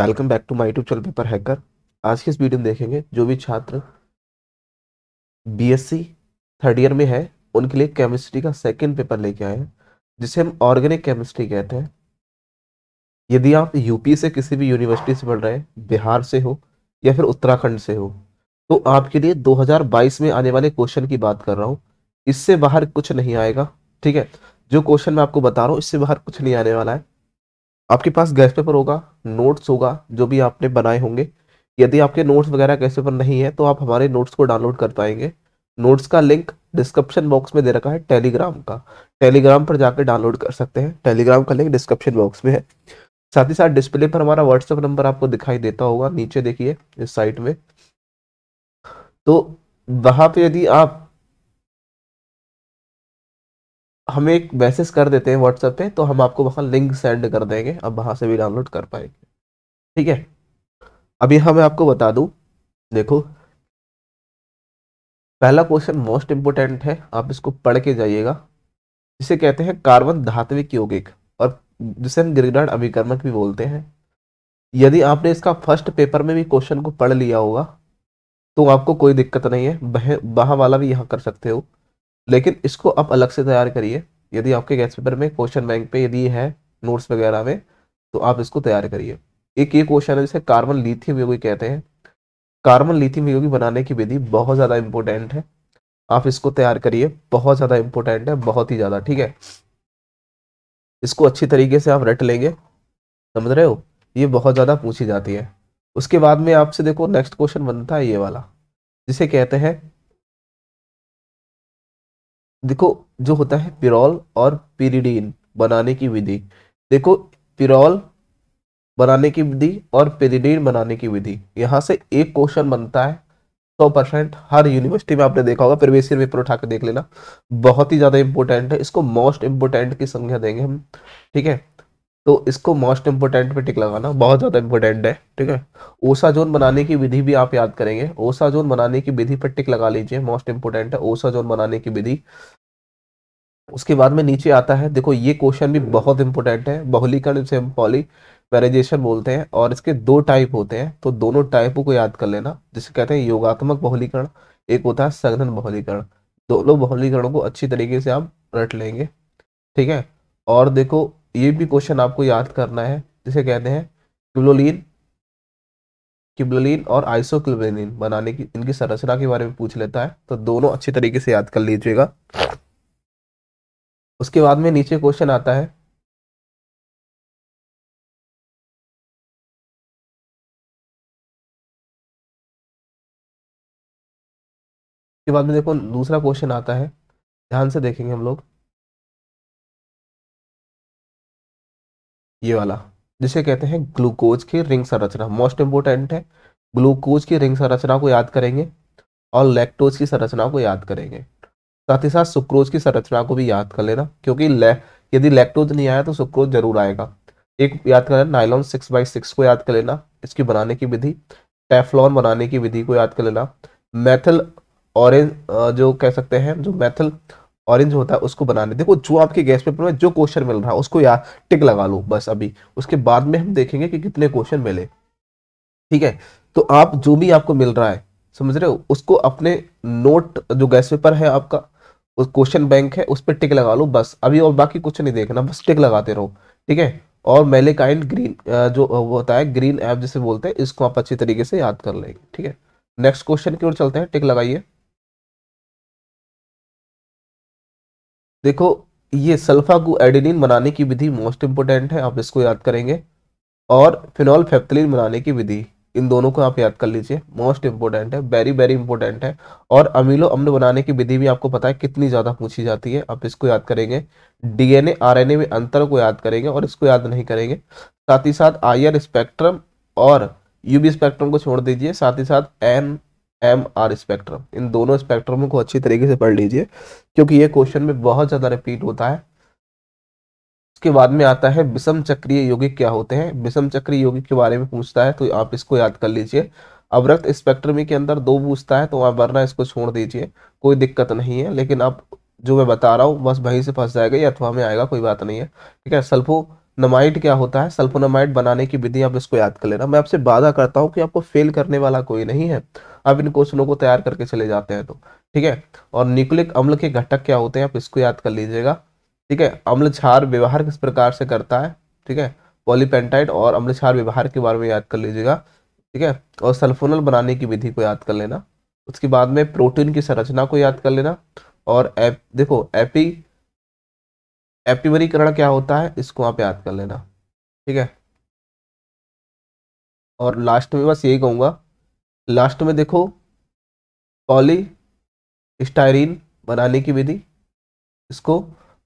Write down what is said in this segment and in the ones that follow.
welcome back to my YouTube channel paper hacker आज की इस वीडियो में देखेंगे जो भी छात्र बीएससी थर्ड ईयर में है उनके लिए केमिस्ट्री का सेकंड पेपर लेके आए हैं जिसे हम ऑर्गेनिक केमिस्ट्री कहते हैं यदि आप यूपी से किसी भी यूनिवर्सिटी से पढ़ रहे हैं बिहार से हो या फिर उत्तराखंड से हो तो आपके लिए दो में आने वाले क्वेश्चन की बात कर रहा हूँ इससे बाहर कुछ नहीं आएगा ठीक है जो क्वेश्चन मैं आपको बता रहा हूँ इससे बाहर कुछ नहीं आने वाला है आपके पास गैस पेपर होगा नोट्स होगा जो भी आपने बनाए होंगे यदि आपके नोट्स वगैरह गैस पेपर नहीं है तो आप हमारे नोट्स को डाउनलोड कर पाएंगे नोट्स का लिंक डिस्क्रिप्शन बॉक्स में दे रखा है टेलीग्राम का टेलीग्राम पर जाकर डाउनलोड कर सकते हैं टेलीग्राम का लिंक डिस्क्रिप्शन बॉक्स में है साथ ही साथ डिस्प्ले पर हमारा व्हाट्सएप नंबर आपको दिखाई देता होगा नीचे देखिए इस साइट में तो वहां पे यदि आप हमें एक मैसेज कर देते हैं व्हाट्सएप पे तो हम आपको वहाँ लिंक सेंड कर देंगे आप वहाँ से भी डाउनलोड कर पाएंगे ठीक है अभी हाँ मैं आपको बता दूँ देखो पहला क्वेश्चन मोस्ट इम्पोर्टेंट है आप इसको पढ़ के जाइएगा जिसे कहते हैं कार्बन धात्विक यौगिक और जिसे हम गिरगढ़ अभिकर्मक भी बोलते हैं यदि आपने इसका फर्स्ट पेपर में भी क्वेश्चन को पढ़ लिया होगा तो आपको कोई दिक्कत नहीं है वह वहाँ वाला भी यहाँ कर सकते हो लेकिन इसको आप अलग से तैयार करिए यदि आपके गैस पेपर में क्वेश्चन बैंक पे यदि है नोट्स वगैरह में तो आप इसको तैयार करिए एक ये क्वेश्चन है जिसे कार्बन लिथियम योगी कहते हैं कार्बन लिथियम योगी बनाने की विधि बहुत ज़्यादा इंपॉर्टेंट है आप इसको तैयार करिए बहुत ज़्यादा इंपॉर्टेंट है बहुत ही ज़्यादा ठीक है इसको अच्छी तरीके से आप रट लेंगे समझ रहे हो ये बहुत ज़्यादा पूछी जाती है उसके बाद में आपसे देखो नेक्स्ट क्वेश्चन बनता है ये वाला जिसे कहते हैं देखो जो होता है पिरोल और पिरिडीन बनाने की विधि देखो पिरोल बनाने की विधि और पेरिडीन बनाने की विधि यहाँ से एक क्वेश्चन बनता है सौ परसेंट हर यूनिवर्सिटी में आपने देखा होगा प्रवेश में पेपर उठा के देख लेना बहुत ही ज़्यादा इंपॉर्टेंट है इसको मोस्ट इंपोर्टेंट की संख्या देंगे हम ठीक है तो इसको मोस्ट इम्पोर्टेंट पे टिक लगाना बहुत ज़्यादा इम्पोर्टेंट है ठीक है ओसा जोन बनाने की विधि भी आप याद करेंगे ओसा जोन बनाने की विधि पर टिक लगा लीजिए मोस्ट इम्पोर्टेंट है ओसा जोन बनाने की विधि उसके बाद में नीचे आता है देखो ये क्वेश्चन भी बहुत इंपॉर्टेंट है बहुलीकरण से पॉली वेरिजेशन बोलते हैं और इसके दो टाइप होते हैं तो दोनों टाइपों को याद कर लेना जिसे कहते हैं योगात्मक बहुलीकरण एक होता है सघन बहुलीकरण दोनों बहुलीकरणों को अच्छी तरीके से आप रट लेंगे ठीक है और देखो ये भी क्वेश्चन आपको याद करना है जिसे कहते हैं क्लोलिन क्यूबलिन और आइसोक्लोबेनिन बनाने की इनकी संरचना के बारे में पूछ लेता है तो दोनों अच्छे तरीके से याद कर लीजिएगा उसके बाद में नीचे क्वेश्चन आता है के बाद में देखो दूसरा क्वेश्चन आता है ध्यान से देखेंगे हम लोग ये वाला जिसे कहते हैं ग्लूकोज की रिंग संरचना मोस्ट इंपोर्टेंट है ग्लूकोज की रिंग संरचना को याद करेंगे और लैक्टोज की संरचना को याद करेंगे साथ ही साथ सुक्रोज की संरचना को भी याद कर लेना क्योंकि ले, यदि लैक्टोज नहीं आया तो सुक्रोज जरूर आएगा एक याद करना नाइलॉन सिक्स बाई सिक्स को याद कर लेना इसकी बनाने की विधि टेफलॉन बनाने की विधि को याद कर लेना मैथल ऑरेंज जो कह सकते हैं जो मैथल ऑरेंज होता है उसको बनाने देखो जो आपके गैस पेपर में जो क्वेश्चन मिल रहा है उसको यार टिक लगा लो बस अभी उसके बाद में हम देखेंगे कि कितने क्वेश्चन मिले ठीक है तो आप जो भी आपको मिल रहा है समझ रहे हो उसको अपने नोट जो गैस पेपर है आपका उस क्वेश्चन बैंक है उस पर टिक लगा लो बस अभी और बाकी कुछ नहीं देखना बस टिक लगाते रहो ठीक है और मेलेकाइंड ग्रीन जो होता है ग्रीन ऐप जिसे बोलते हैं इसको आप अच्छी तरीके से याद कर लेंगे ठीक है नेक्स्ट क्वेश्चन की ओर चलते हैं टिक लगाइए देखो ये सल्फा को एडिनिन बनाने की विधि मोस्ट इम्पोर्टेंट है आप इसको याद करेंगे और फिनॉल फेप्थलिन बनाने की विधि इन दोनों को आप याद कर लीजिए मोस्ट इम्पोर्टेंट है वेरी वेरी इंपॉर्टेंट है और अमीलो अम्ल बनाने की विधि भी आपको पता है कितनी ज़्यादा पूछी जाती है आप इसको याद करेंगे डीएनए आरएनए में अंतर को याद करेंगे और इसको याद नहीं करेंगे साथ ही साथ आयर स्पेक्ट्रम और यूबी स्पेक्ट्रम को छोड़ दीजिए साथ ही साथ एन एम आर स्पेक्ट्रम इन दोनों स्पेक्ट्रम को अच्छी तरीके से पढ़ लीजिए क्योंकि ये क्वेश्चन में बहुत ज़्यादा रिपीट होता है उसके बाद में आता है विषम चक्रीय यौगिक क्या होते हैं विषम चक्रीय यौगिक के बारे में पूछता है तो आप इसको याद कर लीजिए अवरक्त स्पेक्ट्रम के अंदर दो पूछता है तो आप वरना इसको छोड़ दीजिए कोई दिक्कत नहीं है लेकिन आप जो मैं बता रहा हूँ बस वहीं से फंस जाएगा या अथवा में आएगा कोई बात नहीं है ठीक है सल्फो नमाइड क्या होता है सल्फोनामाइड बनाने की विधि आप इसको याद कर लेना मैं आपसे वादा करता हूँ कि आपको फेल करने वाला कोई नहीं है आप इन क्वेश्चनों को तैयार करके चले जाते हैं तो ठीक है और न्यूक्लिक अम्ल के घटक क्या होते हैं आप इसको याद कर लीजिएगा ठीक है अम्ल छार व्यवहार किस प्रकार से करता है ठीक है पॉलीपेंटाइड और अम्ल छार व्यवहार के बारे में याद कर लीजिएगा ठीक है और सल्फोनल बनाने की विधि को याद कर लेना उसके बाद में प्रोटीन की संरचना को याद कर लेना और एप देखो एपी एप्टिवरीकरण क्या होता है इसको आप याद कर लेना ठीक है और लास्ट में बस यही कहूँगा लास्ट में देखो पॉली स्टाइरिन बनाने की विधि इसको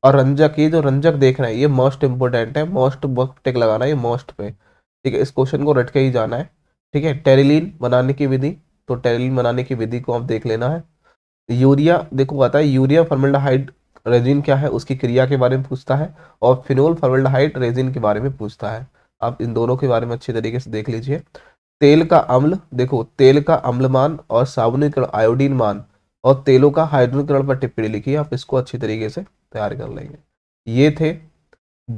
और रंजक ये जो रंजक देखना है ये मोस्ट इम्पोर्टेंट है मोस्ट टेक लगाना है ये मोस्ट पे ठीक है इस क्वेश्चन को रट के ही जाना है ठीक है टेरिलीन बनाने की विधि तो टेरिलीन बनाने की विधि को आप देख लेना है यूरिया देखो आता है यूरिया फर्मेल्डाहाइड रेजिन क्या है उसकी क्रिया के बारे में पूछता है और फिनोल फॉर्मेल्डिहाइड रेजिन के बारे में पूछता है आप इन दोनों के बारे में अच्छे तरीके से देख लीजिए तेल का अम्ल देखो तेल का अम्ल मान और साबुनीकरण आयोडीन मान और तेलों का हाइड्रोकरण पर टिप्पणी लिखी आप इसको अच्छे तरीके से तैयार कर लेंगे ये थे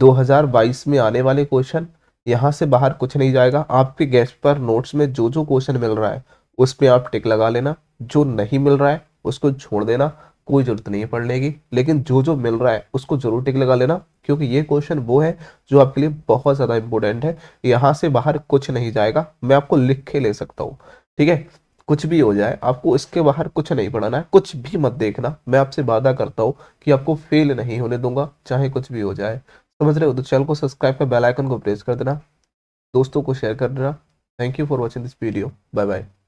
2022 में आने वाले क्वेश्चन यहाँ से बाहर कुछ नहीं जाएगा आपके गैस पर नोट्स में जो जो क्वेश्चन मिल रहा है उस पर आप टिक लगा लेना जो नहीं मिल रहा है उसको छोड़ देना कोई ज़रूरत नहीं है पढ़ने की लेकिन जो जो मिल रहा है उसको जरूर टिक लगा लेना क्योंकि ये क्वेश्चन वो है जो आपके लिए बहुत ज़्यादा इंपॉर्टेंट है यहाँ से बाहर कुछ नहीं जाएगा मैं आपको लिख के ले सकता हूँ ठीक है कुछ भी हो जाए आपको इसके बाहर कुछ नहीं पढ़ाना है कुछ भी मत देखना मैं आपसे वादा करता हूँ कि आपको फेल नहीं होने दूंगा चाहे कुछ भी हो जाए समझ रहे हो तो चैनल को सब्सक्राइब कर बेल आइकन को प्रेस कर देना दोस्तों को शेयर कर देना thank you for watching this video bye bye